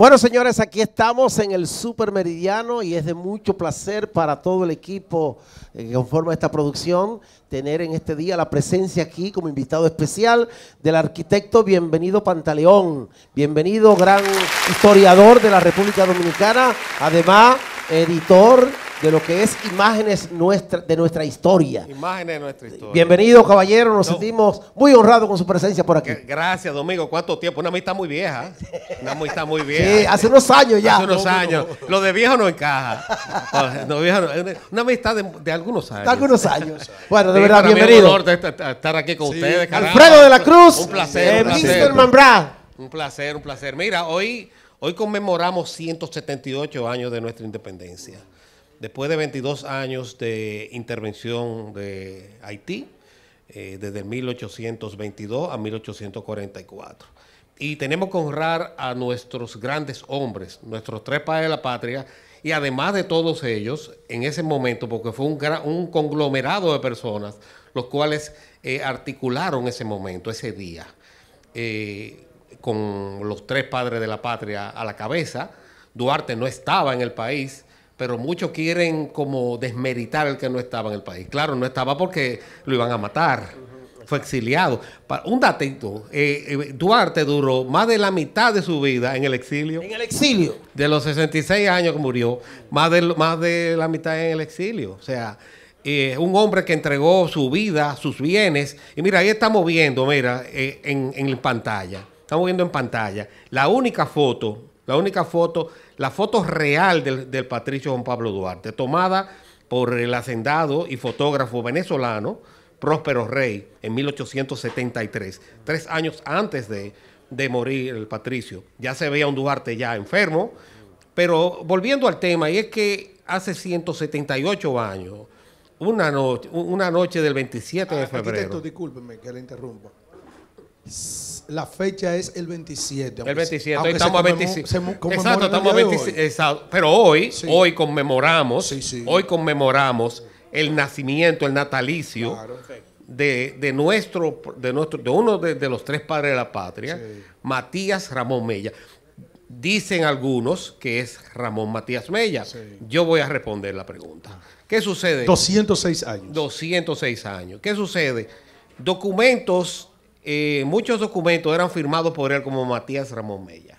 Bueno, señores, aquí estamos en el supermeridiano y es de mucho placer para todo el equipo eh, que conforma esta producción tener en este día la presencia aquí como invitado especial del arquitecto Bienvenido Pantaleón. Bienvenido, gran historiador de la República Dominicana, además editor de lo que es imágenes nuestra, de nuestra historia. Imágenes de nuestra historia. Bienvenido, caballero. Nos sentimos muy honrados con su presencia por aquí. Gracias, Domingo. ¿Cuánto tiempo? Una amistad muy vieja. Una amistad muy vieja. Sí, hace unos años ya. Hace unos años. Lo de viejo no encaja. Una amistad de, algunos años. De algunos años. bueno, de verdad, bienvenido. es un honor estar aquí con ustedes. Alfredo de la Cruz. Un placer. un placer. Eh, un placer, un placer. Mira, hoy, hoy conmemoramos 178 años de nuestra independencia. Después de 22 años de intervención de Haití, eh, desde 1822 a 1844. Y tenemos que honrar a nuestros grandes hombres, nuestros tres padres de la patria, y además de todos ellos, en ese momento, porque fue un, conglomerado de personas, los cuales eh, articularon ese momento, ese día, eh, con los tres padres de la patria a la cabeza. Duarte no estaba en el país, pero muchos quieren como desmeritar el que no estaba en el país. Claro, no estaba porque lo iban a matar. Fue exiliado. Un datito, eh, eh, Duarte duró más de la mitad de su vida en el exilio. En el exilio. De los 66 años que murió, más de, más de la mitad en el exilio. O sea, eh, un hombre que entregó su vida, sus bienes. Y mira, ahí estamos viendo, mira, en, en pantalla. Estamos viendo en pantalla la única foto, la única foto la foto real del, del patricio Juan Pablo Duarte, tomada por el hacendado y fotógrafo venezolano Próspero Rey en 1873, tres años antes de, morir el patricio. Ya se a un Duarte ya enfermo, pero volviendo al tema, y es que hace 178 años, una noche, una noche del 27 ah, de febrero. Discúlpeme que le interrumpa. La fecha es el 27. El 27, hoy estamos a 25. Exacto, estamos a 25. Pero hoy, hoy conmemoramos, hoy conmemoramos el nacimiento, el natalicio de, nuestro, de nuestro, de uno de, los tres padres de la patria, Matías Ramón Mella. Dicen algunos que es Ramón Matías Mella. Yo voy a responder la pregunta. ¿Qué sucede? 206 años. 206 años. ¿Qué sucede? Documentos eh, muchos documentos eran firmados por él como Matías Ramón Mella.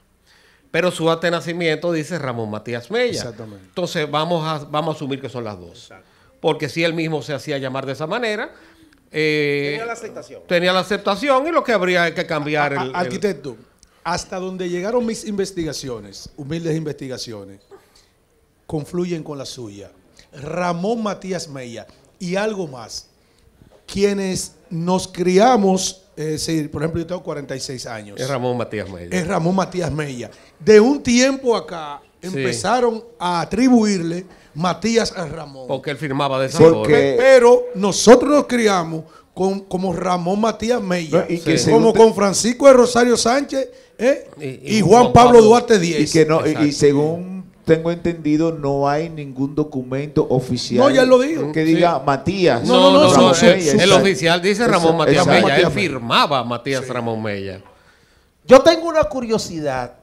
Pero su acta de nacimiento dice Ramón Matías Mella. Entonces vamos a, vamos a asumir que son las dos. Porque si él mismo se hacía llamar de esa manera, eh, tenía la aceptación. Tenía la aceptación y lo que habría que cambiar el, Arquitecto, hasta donde llegaron mis investigaciones, humildes investigaciones, confluyen con la suya. Ramón Matías Mella y algo más. Quienes nos criamos eh, por ejemplo, yo tengo 46 años. Es Ramón Matías Mella. Es Ramón Matías Mella. De un tiempo acá empezaron a atribuirle Matías a Ramón. Porque él firmaba de esa Pero nosotros nos criamos con, como Ramón Matías Mella, y como con Francisco de Rosario Sánchez ¿eh? y, Juan, Pablo, Duarte diez Y, que no, y según tengo entendido, no hay ningún documento oficial ya lo que diga Matías. No, no, no, no el, oficial dice Ramón Matías Mella. Él firmaba Matías Ramón Mella. Yo tengo una curiosidad,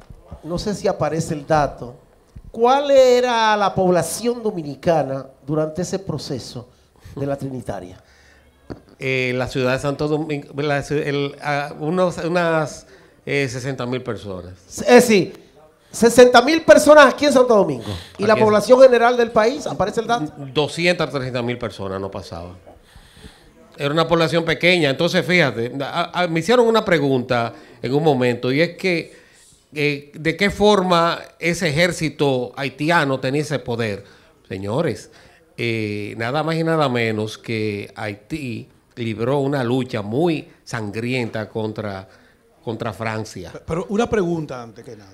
no sé si aparece el dato. ¿Cuál era la población dominicana durante ese proceso de la Trinitaria? Eh, la ciudad de Santo Domingo, ah, unas eh, 60 mil personas. Es sí. decir, 60 mil personas aquí en Santo Domingo. ¿Y la población general del país? ¿Aparece el dato? 230 mil personas no pasaba. Era una población pequeña. Entonces, fíjate, me hicieron una pregunta en un momento y es que eh, de qué forma ese ejército haitiano tenía ese poder. Señores, eh, nada más y nada menos que Haití libró una lucha muy sangrienta contra, contra Francia. Pero una pregunta antes que nada.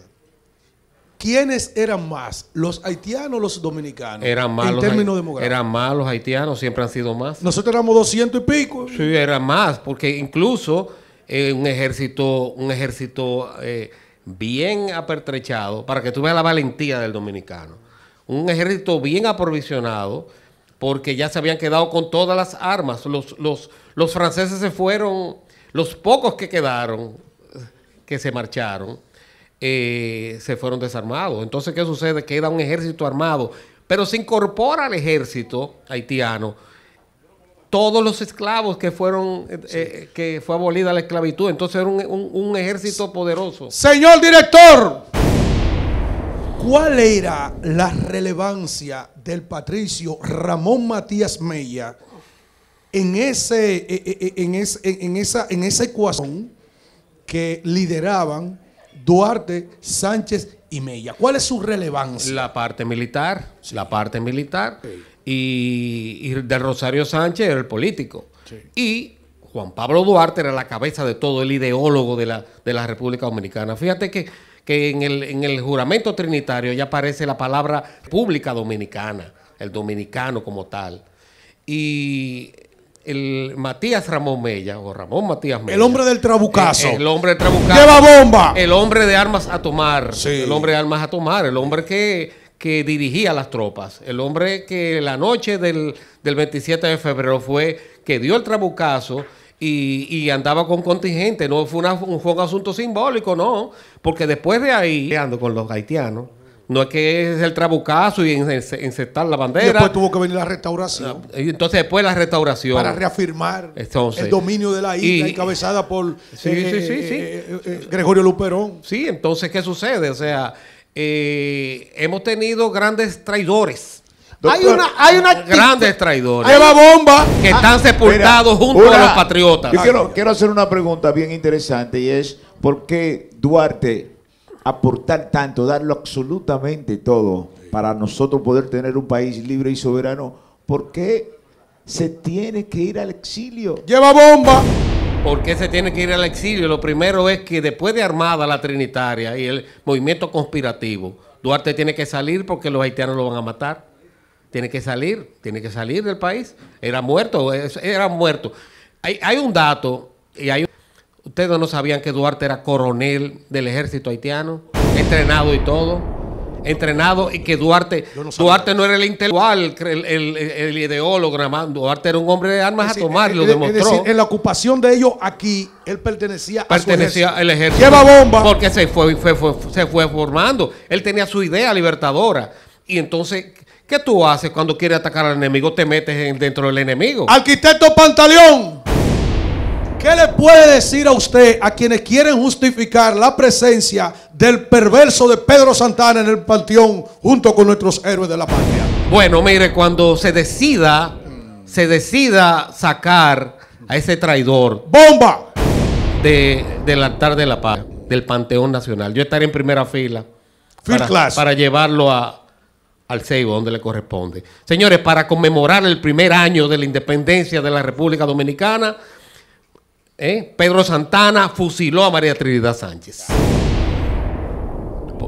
¿Quiénes eran más? ¿Los haitianos o los dominicanos? Eran más. En Eran más los haitianos, siempre han sido más. Nosotros éramos 200 y pico. Sí, eran más, porque incluso eh, un ejército, un ejército eh, bien apertrechado, para que tú veas la valentía del dominicano. Un ejército bien aprovisionado, porque ya se habían quedado con todas las armas. Los, los, los franceses se fueron, los pocos que quedaron, eh, que se marcharon eh, se fueron desarmados. Entonces, ¿qué sucede? Queda un ejército armado, pero se incorpora al ejército haitiano todos los esclavos que fueron, eh, eh, que fue abolida la esclavitud. Entonces era un, un, ejército poderoso. Señor director, ¿cuál era la relevancia del patricio Ramón Matías Mella en, ese, en, esa, en esa ecuación que lideraban Duarte, Sánchez y Mella. ¿Cuál es su relevancia? La parte militar, la parte militar y, y, de Rosario Sánchez era el político. Y Juan Pablo Duarte era la cabeza de todo el ideólogo de la, de la República Dominicana. Fíjate que, en, el, en el juramento trinitario ya aparece la palabra pública dominicana, el dominicano como tal. Y el Matías Ramón Mella o Ramón Matías Mella. El hombre del trabucazo. El, hombre del trabucazo. Lleva bomba. El hombre de armas a tomar. El hombre de armas a tomar. El hombre que, dirigía las tropas. El hombre que la noche del, 27 de febrero fue que dio el trabucazo. Y, y, andaba con contingente. No fue, un, un asunto simbólico, no. Porque después de ahí, ando con los haitianos, no es que es el trabucazo y encestar la bandera. Y después tuvo que venir la restauración. Ah, entonces, después la restauración. Para reafirmar el dominio de la isla, encabezada por eh, eh, eh, Gregorio Luperón. Sí, entonces, ¿qué sucede? O sea, hemos tenido grandes traidores. hay una, hay grandes traidores. Hay bomba que ah, están sepultados junto a los patriotas. Yo quiero hacer una pregunta bien interesante y es ¿por qué Duarte aportar tanto, darlo absolutamente todo para nosotros poder tener un país libre y soberano, ¿por qué se tiene que ir al exilio? Lleva bomba. ¿Por qué se tiene que ir al exilio? Lo primero es que después de armada la Trinitaria y el movimiento conspirativo, Duarte tiene que salir porque los haitianos lo van a matar. Tiene que salir, tiene que salir del país. Era muerto, era muerto. Hay, hay un dato y hay un Ustedes no sabían que Duarte era coronel del ejército haitiano, entrenado y todo. Entrenado y que Duarte no Duarte no era el intelectual, el, el, ideólogo, Duarte era un hombre de armas a tomar, lo demostró. en la ocupación de ellos aquí, él pertenecía, a ejército. al ejército. Lleva bomba. Porque se fue, se fue formando. Él tenía su idea libertadora. Y entonces, ¿qué tú haces cuando quieres atacar al enemigo? Te metes dentro del enemigo. Arquitecto Pantaleón. ¿Qué le puede decir a usted a quienes quieren justificar la presencia del perverso de Pedro Santana en el panteón junto con nuestros héroes de la patria? Bueno, mire, cuando se decida, se decida sacar a ese traidor. ¡Bomba! De, del altar de la paz, del Panteón Nacional. Yo estaré en primera fila para, class. para llevarlo al Seibo, donde le corresponde. Señores, para conmemorar el primer año de la independencia de la República Dominicana, ¿Eh? Pedro Santana fusiló a María Trinidad Sánchez.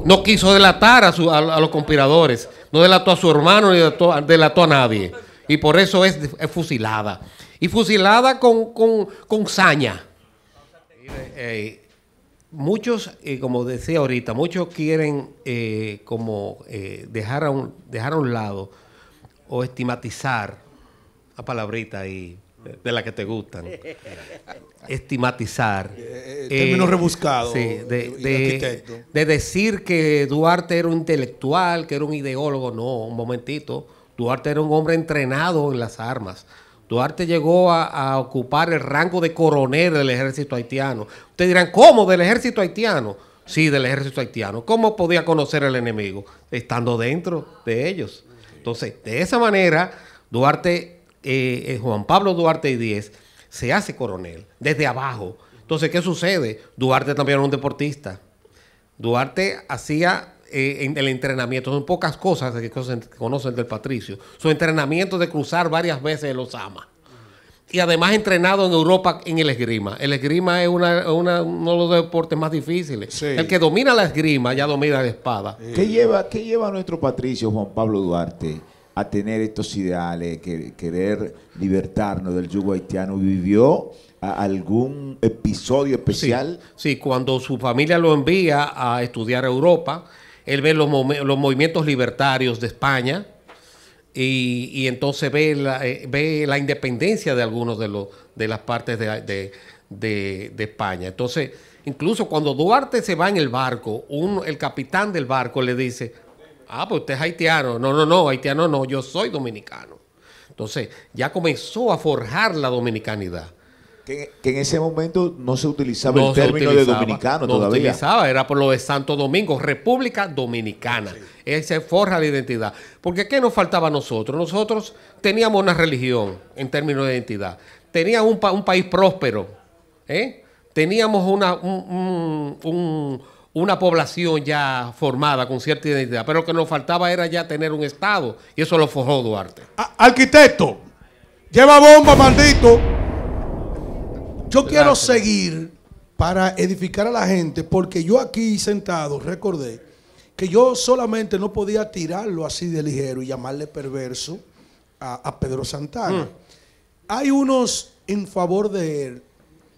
No quiso delatar a, los conspiradores, no delató a su hermano ni delató, a nadie. Y por eso es, fusilada. Y fusilada con, con, saña. Eh, muchos, eh, como decía ahorita, muchos quieren como dejar, a un, dejar a un lado o estigmatizar, la palabrita ahí, de la que te gustan. Estigmatizar. Eh, eh, Término eh, rebuscado. Sí, de, decir que Duarte era un intelectual, que era un ideólogo. No, un momentito. Duarte era un hombre entrenado en las armas. Duarte llegó a, a ocupar el rango de coronel del ejército haitiano. Ustedes dirán, ¿cómo? ¿Del ejército haitiano? Sí, del ejército haitiano. ¿Cómo podía conocer al enemigo? Estando dentro de ellos. Entonces, de esa manera, Duarte eh, eh, Juan Pablo Duarte y Díez se hace coronel desde abajo. Entonces, ¿qué sucede? Duarte también era un deportista. Duarte hacía eh, en el entrenamiento, son pocas cosas que conocen del Patricio, su entrenamiento de cruzar varias veces los ama. Y además entrenado en Europa en el esgrima. El esgrima es uno de los deportes más difíciles. El que domina la esgrima ya domina la espada. ¿Qué lleva, ¿Qué lleva nuestro Patricio Juan Pablo Duarte? a tener estos ideales, querer libertarnos del yugo haitiano, vivió algún episodio especial. Sí, cuando su familia lo envía a estudiar a Europa, él ve los, movimientos libertarios de España y, entonces eh, ve la, independencia de algunos de, los, de las partes de, España. Entonces, incluso cuando Duarte se va en el barco, el capitán del barco le dice, Ah, pues usted es haitiano. No, no, no, haitiano no, yo soy dominicano. Entonces, ya comenzó a forjar la dominicanidad. Que, en ese momento no se utilizaba el término de dominicano todavía. No utilizaba, era por lo de Santo Domingo, República Dominicana. Ese forja la identidad. Porque ¿qué nos faltaba a nosotros? Nosotros teníamos una religión en términos de identidad. Teníamos un, país próspero. ¿eh? Teníamos una, un una población ya formada con cierta identidad, pero lo que nos faltaba era ya tener un Estado, y eso lo forjó Duarte. arquitecto, lleva bomba, maldito. Yo quiero seguir para edificar a la gente, porque yo aquí sentado recordé que yo solamente no podía tirarlo así de ligero y llamarle perverso a, Pedro Santana. Mm. Hay unos en favor de él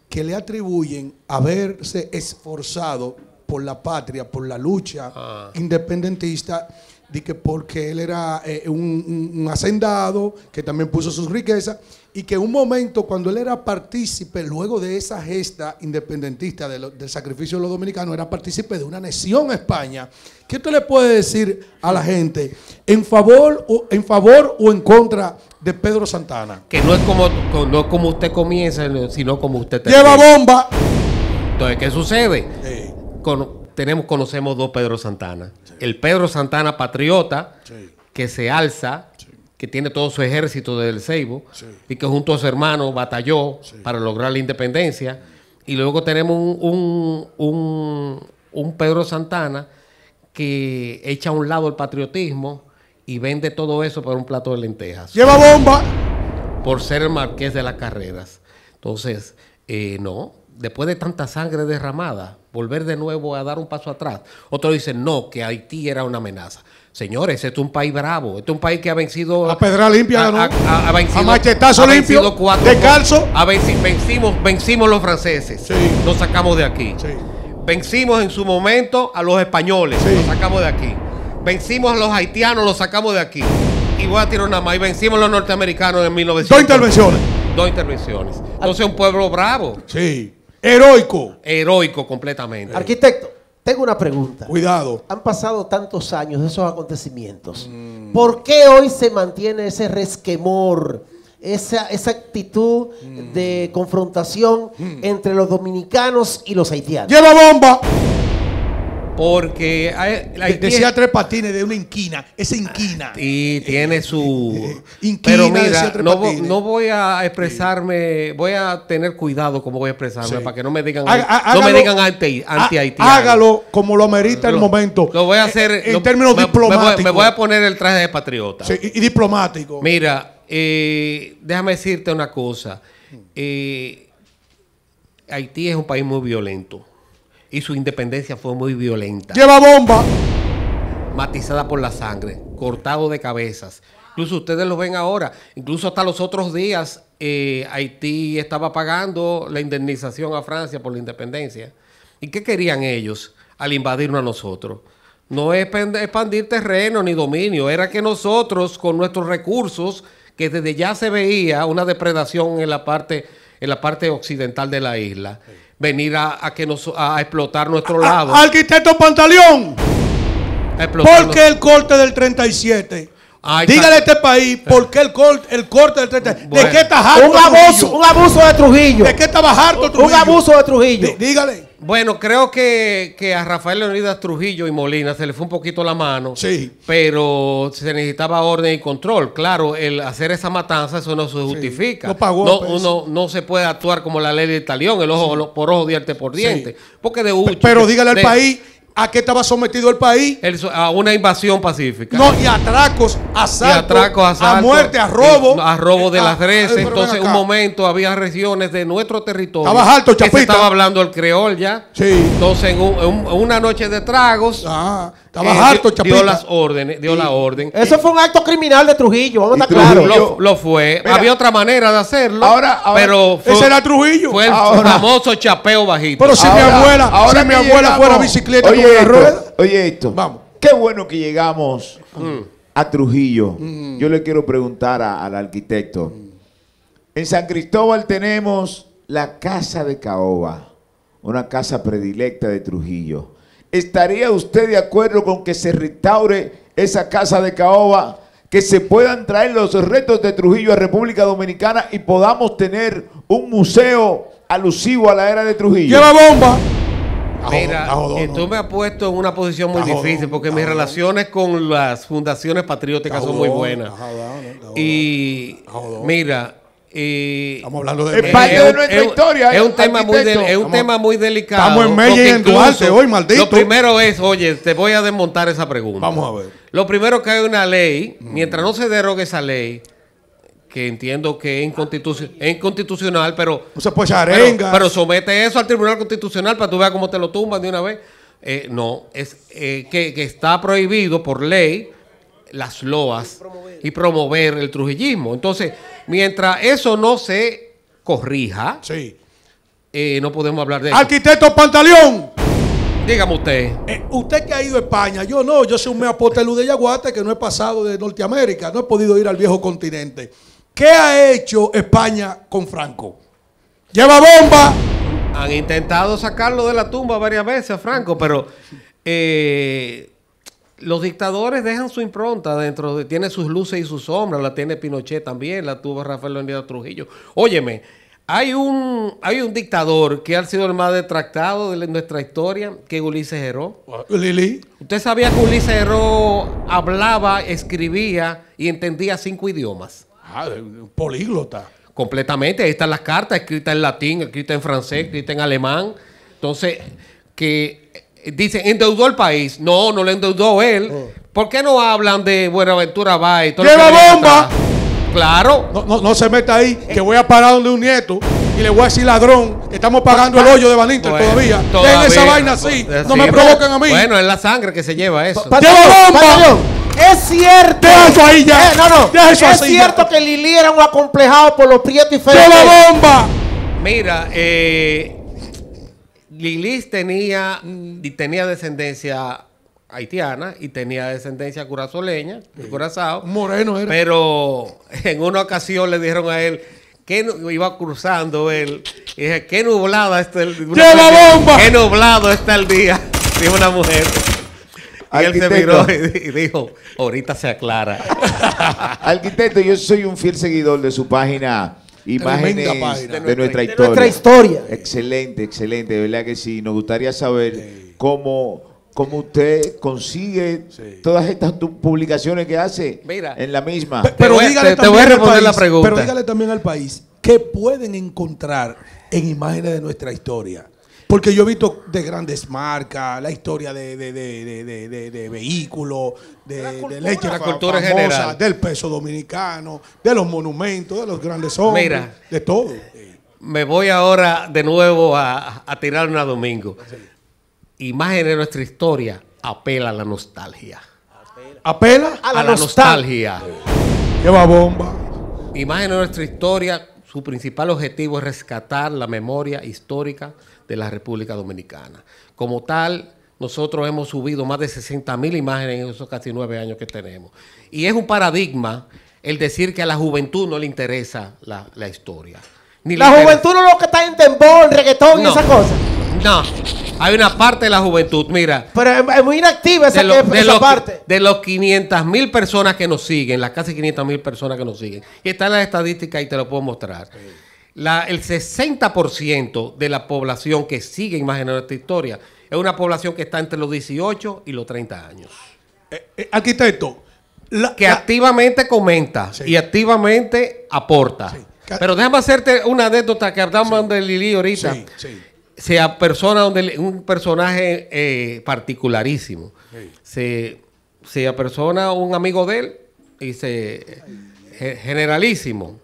que le atribuyen haberse esforzado por la patria, por la lucha ah. independentista, que porque él era eh, un, hacendado que también puso sus riquezas y que un momento cuando él era partícipe, luego de esa gesta independentista del sacrificio de los dominicanos, era partícipe de una nación a España. ¿Qué usted le puede decir a la gente en favor o en, favor o en contra de Pedro Santana? Que no es como, no como usted comienza, sino como usted termina. ¡Lleva bomba! Entonces, ¿qué sucede? tenemos, conocemos dos Pedro Santana. El Pedro Santana patriota, que se alza, que tiene todo su ejército desde del Seibo, y que junto a su hermano batalló para lograr la independencia. Y luego tenemos un, un, Pedro Santana que echa a un lado el patriotismo y vende todo eso para un plato de lentejas. ¡Lleva bomba! Por ser el marqués de las carreras. Entonces, eh, no, después de tanta sangre derramada, volver de nuevo a dar un paso atrás. Otros dicen, no, que Haití era una amenaza. Señores, este es un país bravo, este es un país que ha vencido... A pedra limpia, ¿no? A, machetazo limpio, de calzo. A vencimos, vencimos los franceses, sí. los sacamos de aquí. Sí. Vencimos en su momento a los españoles, sí. los sacamos de aquí. Vencimos a los haitianos, los sacamos de aquí. Y voy a tirar una más, y vencimos a los norteamericanos en 1900. Dos intervenciones. Dos intervenciones. Entonces, un pueblo bravo. Sí. Heroico. Heroico completamente. Arquitecto, tengo una pregunta. Cuidado. Han pasado tantos años de esos acontecimientos. ¿Por qué hoy se mantiene ese resquemor? Esa, esa actitud de confrontación mm. entre los dominicanos y los haitianos. ¡Lleva bomba! Porque decía tres patines de una inquina, esa inquina. Y ah, tiene su inquina Pero mira, no, voy a expresarme, voy a tener cuidado como voy a expresarme para que no me digan anti, anti Hágalo como lo amerita el momento. Lo voy a hacer eh, en, términos diplomáticos. Me voy, a poner el traje de patriota. y, diplomático. Mira, eh, déjame decirte una cosa. Eh, Haití es un país muy violento y su independencia fue muy violenta. Lleva bomba. Matizada por la sangre, cortado de cabezas. Incluso ustedes lo ven ahora, incluso hasta los otros días eh, Haití estaba pagando la indemnización a Francia por la independencia. ¿Y qué querían ellos al invadirnos a nosotros? No es expandir terreno ni dominio, era que nosotros con nuestros recursos, que desde ya se veía una depredación en la parte, en la parte occidental de la isla venir a, a que nos, a explotar nuestro lado. Arquitecto Pantaleón, ¿por qué el corte del 37? Dígale a este país por qué el corte, el corte del 37. ¿De qué está harto? Un abuso, un abuso de Trujillo. ¿De qué está harto Trujillo? Un abuso de Trujillo. dígale. Bueno, creo que, que, a Rafael Leonidas Trujillo y Molina se le fue un poquito la mano. Sí. Pero se necesitaba orden y control. Claro, el hacer esa matanza, eso no se justifica. No pues. uno, no se puede actuar como la ley de talión, el ojo por ojo, diente por diente. Porque de Pero dígale al país ¿A qué estaba sometido el país? a una invasión pacífica. No, y atracos, a y atracos, a muerte, a robo. a robo de ah, las redes. Entonces, un momento había regiones de nuestro territorio. Estaba alto, chapita. estaba hablando el creol ya. Sí. Entonces, en, una noche de tragos. Ajá. Ah, eh, dio las órdenes, dio la orden. Eso fue un acto criminal de Trujillo, vamos a estar Lo, fue. Había otra manera de hacerlo. Ahora, pero ese era Trujillo. Fue el famoso chapeo bajito. Pero si mi abuela, ahora mi fuera bicicleta oye, esto, rueda. Oye, esto. Vamos. Qué bueno que llegamos mm. a Trujillo. Mm. Yo le quiero preguntar al arquitecto. Mm. En San Cristóbal tenemos la Casa de Caoba, una casa predilecta de Trujillo. ¿Estaría usted de acuerdo con que se restaure esa casa de caoba? Que se puedan traer los retos de Trujillo a República Dominicana y podamos tener un museo alusivo a la era de Trujillo. ¡Lleva bomba! Mira, esto eh, me ha puesto en una posición muy difícil porque mis relaciones con las fundaciones patrióticas son muy buenas. y mira, y es parte de nuestra historia. Es un, tema muy, un tema muy, delicado. Estamos en medio y en Duarte hoy, maldito. Lo primero es, oye, te voy a desmontar esa pregunta. Vamos a ver. Lo primero que hay una ley, mm. mientras no se derogue esa ley, que entiendo que es inconstitucional, pero, pero, somete eso al Tribunal Constitucional para tú veas cómo te lo tumban de una vez. Eh, no, es eh, que está prohibido por ley las loas y promover. el trujillismo. Entonces, mientras eso no se corrija, sí. Eh, no podemos hablar de Arquitecto Pantaleón. Dígame usted. Eh, usted que ha ido a España, yo no, yo soy un meapotelú de Yaguate que no he pasado de Norteamérica, no he podido ir al viejo continente. ¿Qué ha hecho España con Franco? Lleva bomba. Han intentado sacarlo de la tumba varias veces, Franco, pero eh, los dictadores dejan su impronta dentro, de, tiene sus luces y sus sombras, la tiene Pinochet también, la tuvo Rafael Leonidas Trujillo. Óyeme, hay un, hay un dictador que ha sido el más detractado de nuestra historia, que es Ulises Heró. ¿Usted sabía que Ulises Heró hablaba, escribía y entendía cinco idiomas? Ah, políglota. Completamente, ahí están las cartas, escritas en latín, escritas en francés, escritas en alemán. Entonces, que Dice, endeudó el país. No, no lo endeudó él. Oh. ¿Por qué no hablan de Buenaventura Bay? ¡Lleva bomba! Claro. No, no, no, se meta ahí, que voy a parar donde un nieto y le voy a decir ladrón, estamos pagando el ah, hoyo de Valinter todavía. todavía. esa vaina así, no me provoquen provocan a mí. Bueno, es la sangre que se lleva eso. Pa ¡Lleva bomba! Es cierto. Deja eso ahí ya. Eh, no, no. eso es cierto que Lili era un acomplejado por los prietos y feos. ¡Lleva bomba! Mira, eh Lilis tenía, mm. tenía descendencia haitiana y tenía descendencia curazoleña, curazao. Moreno era. Pero en una ocasión le dijeron a él que iba cruzando él y dije, qué nublada está el día. bomba! ¡Qué nublado está el día! Dijo una mujer. Y él se miró y dijo, ahorita se aclara. Arquitecto, yo soy un fiel seguidor de su página imágenes de, nuestra, historia. Excelente, excelente, de verdad que sí. Nos gustaría saber cómo, cómo usted consigue todas estas publicaciones que hace en la misma. Pero dígale también al país qué pueden encontrar en imágenes de nuestra historia. Porque yo he visto de grandes marcas, la historia de, de, de, de vehículos, de, la la cultura del peso dominicano, de los monumentos, de los grandes hombres, de todo. Me voy ahora de nuevo a, a tirar una domingo. Imagen de nuestra historia apela a la nostalgia. Apela, a, la, nostalgia. Lleva bomba. Imagen de nuestra historia, su principal objetivo es rescatar la memoria histórica de la República Dominicana. Como tal, nosotros hemos subido más de 60 mil imágenes en esos casi nueve años que tenemos. Y es un paradigma el decir que a la juventud no le interesa la, historia. Ni la juventud no es lo que está en tembón, reggaetón y esas cosas. No, hay una parte de la juventud, mira. Pero es muy inactiva esa, de parte. De los 500 mil personas que nos siguen, las casi 500 mil personas que nos siguen. Y está en la estadística y te lo puedo mostrar el 60% de la población que sigue imaginando esta historia es una población que está entre los 18 y los 30 años. Eh, eh, aquí está que activamente comenta y activamente aporta. Pero déjame hacerte una anécdota que hablamos de Lili ahorita. Se apersona donde un personaje eh, particularísimo. Se, se apersona un amigo de él y se generalísimo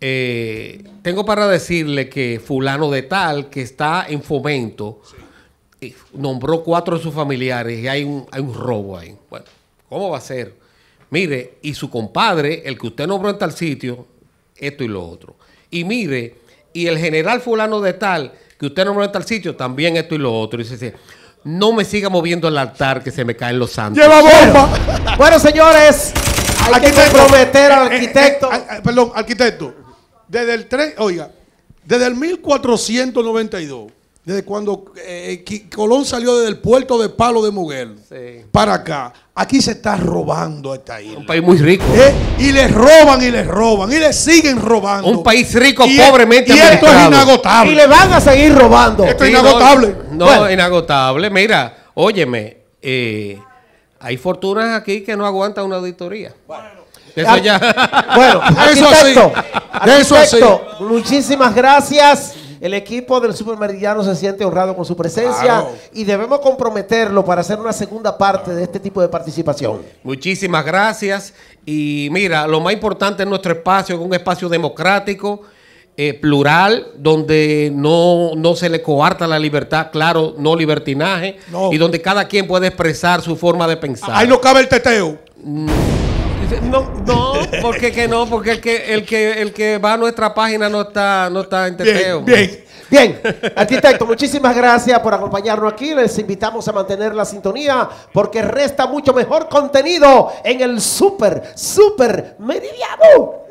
eh, tengo para decirle que fulano de tal, que está en fomento, eh, nombró cuatro de sus familiares y hay un, hay un robo ahí. Bueno, ¿cómo va a ser? Mire, y su compadre, el que usted nombró en tal sitio, esto y lo otro. Y mire, y el general fulano de tal, que usted nombró en tal sitio, también esto y lo otro. Y dice, no me siga moviendo el altar que se me caen los santos. ¡Lleva bomba! bueno, señores, hay Aquí que comprometer al arquitecto. Eh, perdón, arquitecto desde el 3, oiga, desde el 1492, desde cuando eh, eh, Colón salió desde el puerto de Palo de Muguel para acá, aquí se está robando esta isla. Un país muy rico. Eh, y les roban y les roban y le siguen robando. Un país rico, e- pobremente. Y esto es inagotable. Y le van a seguir robando. Esto es inagotable. No, inagotable. Mira, óyeme, hay fortunas aquí que no aguantan una auditoría. Bueno. Eso ah, ya. Bueno, eso esto eso muchísimas gracias. El equipo del Supermeridiano se siente honrado con su presencia y debemos comprometerlo para hacer una segunda parte de este tipo de participación. Muchísimas gracias. Y mira, lo más importante en nuestro espacio, es un espacio democrático, eh, plural, donde no, no, se le coarta la libertad, claro, no libertinaje, y donde cada quien puede expresar su forma de pensar. Ahí no cabe el teteo. Mm. No, no, porque que no, porque el que, el que, el que va a nuestra página no está, no está en Bien, bien. arquitecto, muchísimas gracias por acompañarnos aquí. Les invitamos a mantener la sintonía porque resta mucho mejor contenido en el super, super meridiano.